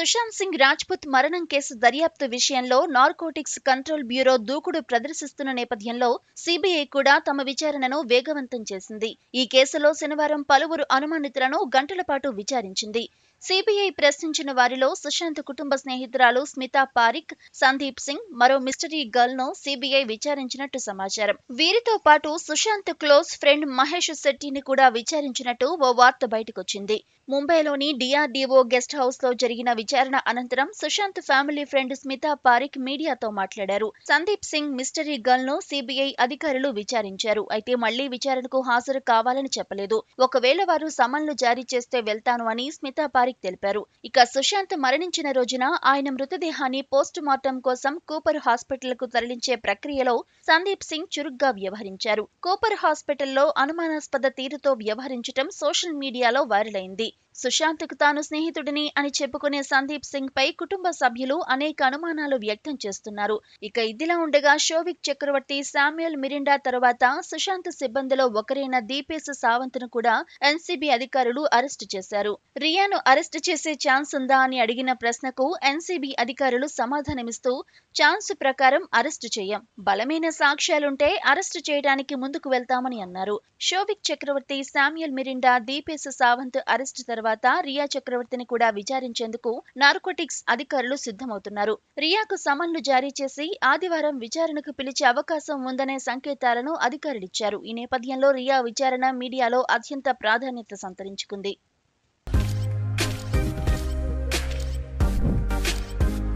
సుశాంత్ సింగ్ రాజ్పుత్ మరణం కేసు దర్యాప్తు విషయంలో నార్కోటిక్స్ కంట్రోల్ బ్యూరో దూకుడు ప్రదర్శిస్తున్న నేపథ్యంలో సిబిఐ కూడా తమ విచారణను వేగవంతం చేసింది ఈ కేసులో శనివారం పలువురు అనుమానితులను గంటల పాటు విచారించింది సిబిఐ ప్రశ్నించిన వారిలో సుశాంత్ కుటుంబ స్నేహితురాలు స్మితా పారిక్ సందీప్ సింగ్ మరో మిస్టరీ గర్ల్ ను సిబిఐ విచారించినట్టు సమాచారం వీరితో పాటు సుశాంత్ క్లోజ్ ఫ్రెండ్ మహేష్ శెట్టిని కూడా విచారించినట్టు ఓ వార్త బయటకొచ్చింది ముంబైలోని డిఆర్డీఓ గెస్ట్ హౌస్ లో జరిగిన విచారణ అనంతరం సుశాంత్ ఫ్యామిలీ ఫ్రెండ్ స్మితా పారిక్ మీడియాతో మాట్లాడారు సందీప్ సింగ్ మిస్టరీ గర్ల్ ను సిబిఐ అధికారులు విచారించారు అయితే మళ్లీ విచారణకు హాజరు కావాలని చెప్పలేదు ఒకవేళ వారు సమన్లు జారీ చేస్తే వెళ్తాను అని స్మితా పారిక్ తారిక్ తెలిపారు ఇక సుశాంత్ మరణించిన రోజున ఆయన మృతదేహాన్ని పోస్ట్ మార్టం కోసం కూపర్ హాస్పిటల్ కు తరలించే ప్రక్రియలో సందీప్ సింగ్ చురుగ్గా వ్యవహరించారు కూపర్ హాస్పిటల్లో అనుమానాస్పద తీరుతో వ్యవహరించటం సోషల్ మీడియాలో వైరల్ అయింది సుశాంత్కు తాను స్నేహితుడిని అని చెప్పుకునే సందీప్ సింగ్ పై కుటుంబ సభ్యులు అనేక అనుమానాలు వ్యక్తం చేస్తున్నారు ఇక ఇదిలా ఉండగా షోవిక్ చక్రవర్తి శామ్యుయల్ మిరిండా తర్వాత సుశాంత్ సిబ్బందిలో ఒకరైన దీపేశ్ సావంత్ ను కూడా ఎన్సీబీ అధికారులు అరెస్టు చేశారు రియాను అరెస్టు చేసే ఛాన్స్ ఉందా అని అడిగిన ప్రశ్నకు ఎన్సీబీ అధికారులు సమాధానమిస్తూ ఛాన్స్ ప్రకారం అరెస్టు చేయం బలమైన సాక్ష్యాలుంటే అరెస్టు చేయడానికి ముందుకు వెళ్తామని అన్నారు షోవిక్ చక్రవర్తి శామ్యుయల్ మిరిండా దీపేశ్ సావంత్ అరెస్టు తర్వాత రియా చక్రవర్తిని కూడా విచారించేందుకు నార్కోటిక్స్ అధికారులు సిద్ధమవుతున్నారు రియాకు సమన్లు జారీ చేసి ఆదివారం విచారణకు పిలిచే అవకాశం ఉందనే సంకేతాలను అధికారులిచ్చారు ఈ నేపథ్యంలో రియా విచారణ మీడియాలో అత్యంత ప్రాధాన్యత సంతరించుకుంది